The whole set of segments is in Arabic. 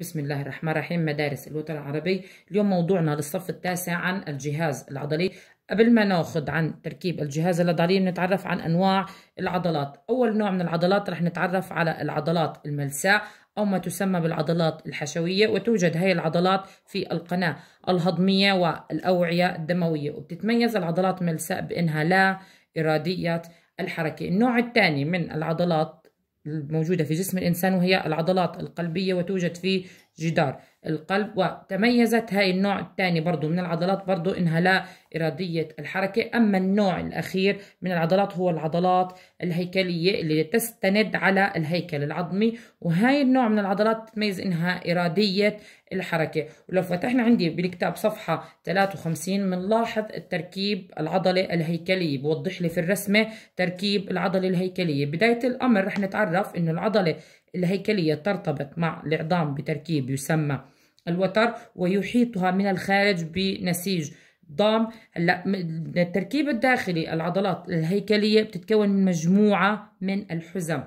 بسم الله الرحمن الرحيم مدارس الوطن العربي اليوم موضوعنا للصف التاسع عن الجهاز العضلي قبل ما ناخذ عن تركيب الجهاز العضلي بنتعرف عن انواع العضلات اول نوع من العضلات رح نتعرف على العضلات الملساء او ما تسمى بالعضلات الحشويه وتوجد هي العضلات في القناه الهضميه والاوعيه الدمويه وبتتميز العضلات الملساء بانها لا اراديه الحركه النوع الثاني من العضلات الموجودة في جسم الإنسان وهي العضلات القلبية وتوجد في جدار القلب وتميزت هاي النوع الثاني برضو من العضلات برضو إنها لا إرادية الحركة أما النوع الأخير من العضلات هو العضلات الهيكلية اللي تستند على الهيكل العظمي وهاي النوع من العضلات تتميز إنها إرادية الحركة ولو فتحنا عندي بالكتاب صفحة 53 بنلاحظ التركيب العضلة الهيكلية بوضح لي في الرسمة تركيب العضلة الهيكلية بداية الأمر رح نتعرف إنه العضلة الهيكلية ترتبط مع العظام بتركيب يسمى الوتر ويحيطها من الخارج بنسيج ضام التركيب الداخلي العضلات الهيكلية بتتكون من مجموعة من الحزم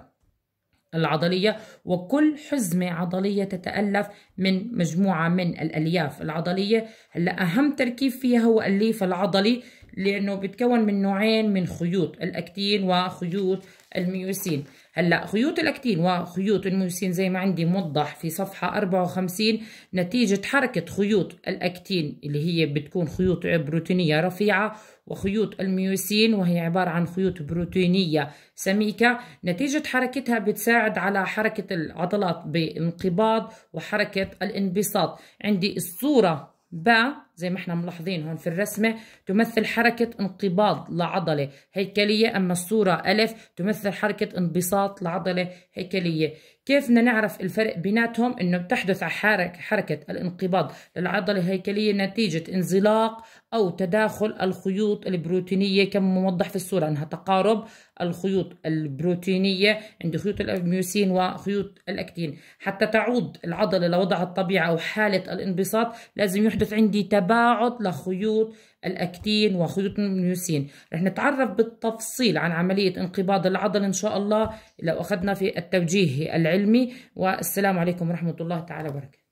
العضلية وكل حزمة عضلية تتألف من مجموعة من الألياف العضلية هلا أهم تركيب فيها هو الليف العضلي لأنه بتكون من نوعين من خيوط الأكتين وخيوط الميوسين هلا خيوط الاكتين وخيوط الميوسين زي ما عندي موضح في صفحه 54 نتيجه حركه خيوط الاكتين اللي هي بتكون خيوط بروتينيه رفيعه وخيوط الميوسين وهي عبارة عن خيوط بروتينية سميكة نتيجة حركتها بتساعد على حركة العضلات بانقباض وحركة الانبساط عندي الصورة با زي ما احنا ملاحظين هون في الرسمة تمثل حركة انقباض لعضلة هيكلية أما الصورة ألف تمثل حركة انبساط لعضلة هيكلية كيف بدنا نعرف الفرق بيناتهم انه بتحدث حركة حركة الانقباض للعضلة الهيكلية نتيجة انزلاق او تداخل الخيوط البروتينية كما موضح في الصورة انها تقارب الخيوط البروتينية عند خيوط الميوسين وخيوط الاكتين حتى تعود العضلة لوضعها الطبيعي او حالة الانبساط لازم يحدث عندي تباعد لخيوط الاكتين وخيوط الميوسين رح نتعرف بالتفصيل عن عملية انقباض العضلة ان شاء الله لو اخذنا في التوجيه العلمي العلمي والسلام عليكم ورحمة الله تعالى وبركاته